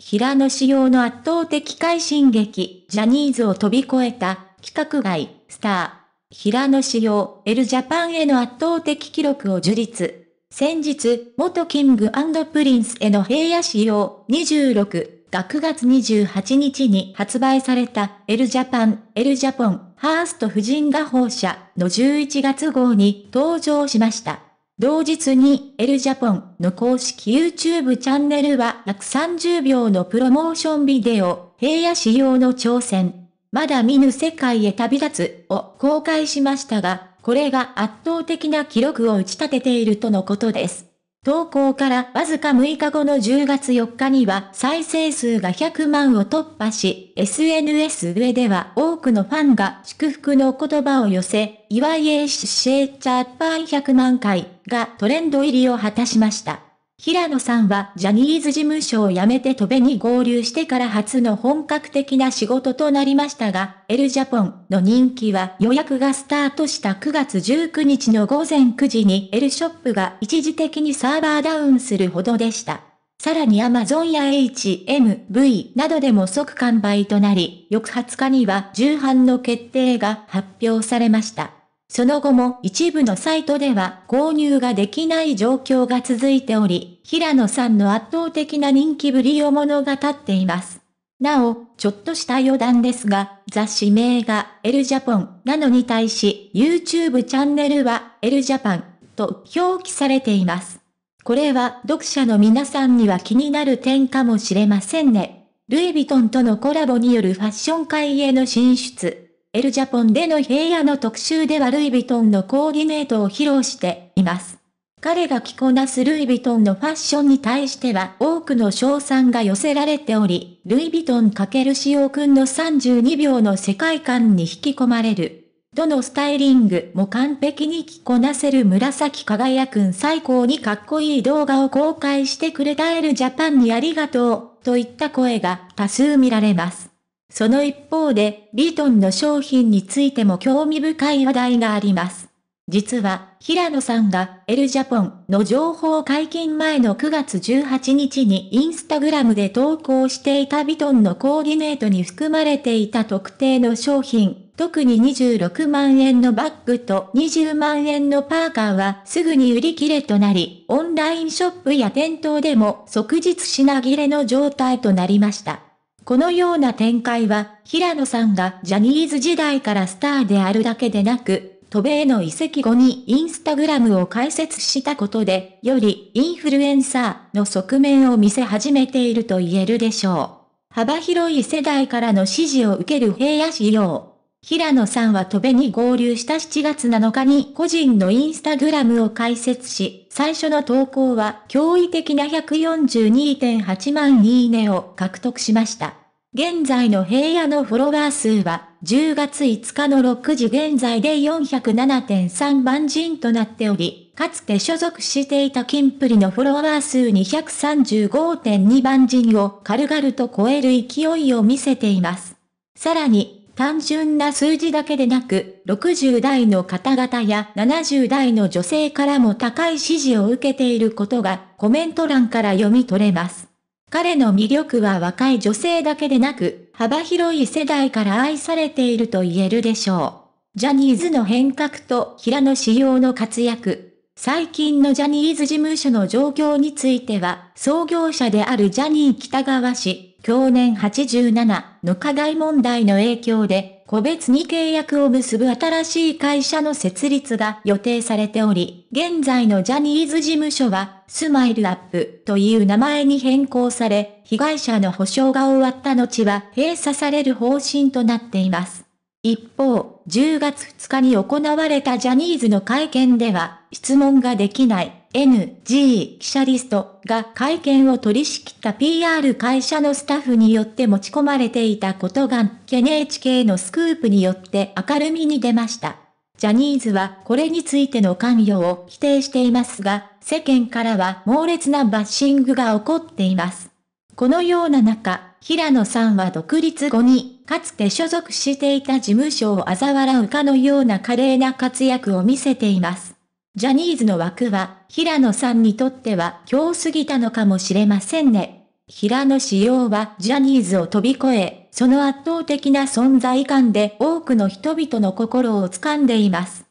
平野仕様の圧倒的快進撃、ジャニーズを飛び越えた、企画外、スター。平野様、エ L ジャパンへの圧倒的記録を樹立。先日、元キングプリンスへの平野仕様、26が9月28日に発売された、L ジャパン、L ジャポン、ハースト夫人が放射の11月号に登場しました。同日にエルジャポンの公式 YouTube チャンネルは130秒のプロモーションビデオ、平野仕様の挑戦。まだ見ぬ世界へ旅立つを公開しましたが、これが圧倒的な記録を打ち立てているとのことです。投稿からわずか6日後の10月4日には再生数が100万を突破し、SNS 上では多くのファンが祝福の言葉を寄せ、祝いへーシシェーチャーパン100万回がトレンド入りを果たしました。平野さんはジャニーズ事務所を辞めて戸辺に合流してから初の本格的な仕事となりましたが、エルジャポンの人気は予約がスタートした9月19日の午前9時にエルショップが一時的にサーバーダウンするほどでした。さらに Amazon や HMV などでも即完売となり、翌20日には重版の決定が発表されました。その後も一部のサイトでは購入ができない状況が続いており、平野さんの圧倒的な人気ぶりを物語っています。なお、ちょっとした余談ですが、雑誌名がエルジャポンなのに対し、YouTube チャンネルはエルジャパンと表記されています。これは読者の皆さんには気になる点かもしれませんね。ルイ・ヴィトンとのコラボによるファッション界への進出。エルジャポンでの平野の特集ではルイ・ヴィトンのコーディネートを披露しています。彼が着こなすルイ・ヴィトンのファッションに対しては多くの賞賛が寄せられており、ルイ・ヴィトン×シオ君の32秒の世界観に引き込まれる。どのスタイリングも完璧に着こなせる紫輝くん最高にかっこいい動画を公開してくれたエルジャパンにありがとう、といった声が多数見られます。その一方で、ビートンの商品についても興味深い話題があります。実は、平野さんがエルジャポンの情報解禁前の9月18日にインスタグラムで投稿していたビトンのコーディネートに含まれていた特定の商品、特に26万円のバッグと20万円のパーカーはすぐに売り切れとなり、オンラインショップや店頭でも即日品切れの状態となりました。このような展開は、平野さんがジャニーズ時代からスターであるだけでなく、渡米の移籍後にインスタグラムを開設したことで、よりインフルエンサーの側面を見せ始めていると言えるでしょう。幅広い世代からの支持を受ける平野仕様。平野さんは戸べに合流した7月7日に個人のインスタグラムを開設し、最初の投稿は驚異的な142.8万いいねを獲得しました。現在の平野のフォロワー数は、10月5日の6時現在で407.3万人となっており、かつて所属していたキンプリのフォロワー数235.2万人を軽々と超える勢いを見せています。さらに、単純な数字だけでなく、60代の方々や70代の女性からも高い支持を受けていることがコメント欄から読み取れます。彼の魅力は若い女性だけでなく、幅広い世代から愛されていると言えるでしょう。ジャニーズの変革と平野仕様の活躍。最近のジャニーズ事務所の状況については、創業者であるジャニー北川氏、去年87の課題問題の影響で、個別に契約を結ぶ新しい会社の設立が予定されており、現在のジャニーズ事務所は、スマイルアップという名前に変更され、被害者の補償が終わった後は閉鎖される方針となっています。一方、10月2日に行われたジャニーズの会見では、質問ができない NG 記者リストが会見を取り仕切った PR 会社のスタッフによって持ち込まれていたことが NHK のスクープによって明るみに出ました。ジャニーズはこれについての関与を否定していますが、世間からは猛烈なバッシングが起こっています。このような中、平野さんは独立後に、かつて所属していた事務所を嘲笑うかのような華麗な活躍を見せています。ジャニーズの枠は、平野さんにとっては今日過ぎたのかもしれませんね。平野仕様はジャニーズを飛び越え、その圧倒的な存在感で多くの人々の心を掴んでいます。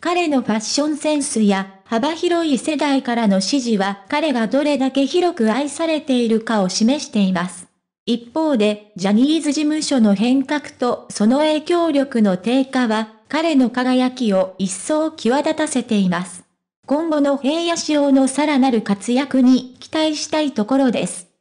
彼のファッションセンスや幅広い世代からの支持は彼がどれだけ広く愛されているかを示しています。一方で、ジャニーズ事務所の変革とその影響力の低下は、彼の輝きを一層際立たせています。今後の平野仕様のさらなる活躍に期待したいところです。